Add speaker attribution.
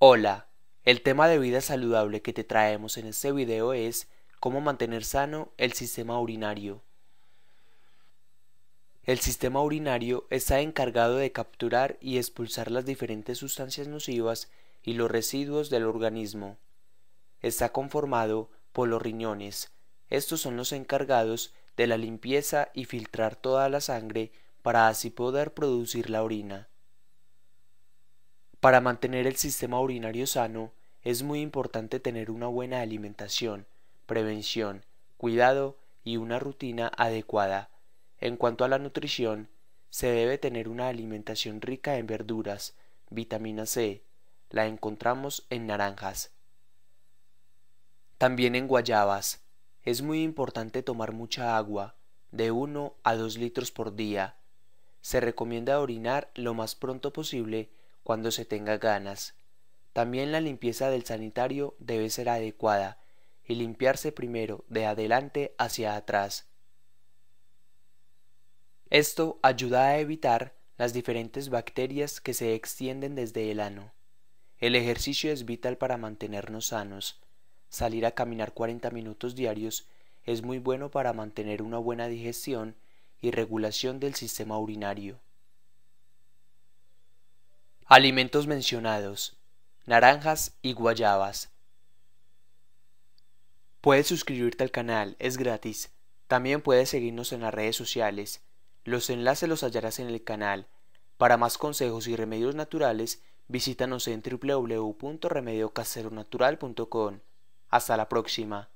Speaker 1: Hola, el tema de vida saludable que te traemos en este video es cómo mantener sano el sistema urinario. El sistema urinario está encargado de capturar y expulsar las diferentes sustancias nocivas y los residuos del organismo. Está conformado por los riñones. Estos son los encargados de la limpieza y filtrar toda la sangre para así poder producir la orina. Para mantener el sistema urinario sano, es muy importante tener una buena alimentación, prevención, cuidado y una rutina adecuada. En cuanto a la nutrición, se debe tener una alimentación rica en verduras, vitamina C, la encontramos en naranjas. También en guayabas. Es muy importante tomar mucha agua, de 1 a 2 litros por día. Se recomienda orinar lo más pronto posible cuando se tenga ganas. También la limpieza del sanitario debe ser adecuada y limpiarse primero de adelante hacia atrás. Esto ayuda a evitar las diferentes bacterias que se extienden desde el ano. El ejercicio es vital para mantenernos sanos. Salir a caminar 40 minutos diarios es muy bueno para mantener una buena digestión y regulación del sistema urinario. Alimentos mencionados. Naranjas y guayabas. Puedes suscribirte al canal, es gratis. También puedes seguirnos en las redes sociales. Los enlaces los hallarás en el canal. Para más consejos y remedios naturales, visítanos en www.remediocaseronatural.com. Hasta la próxima.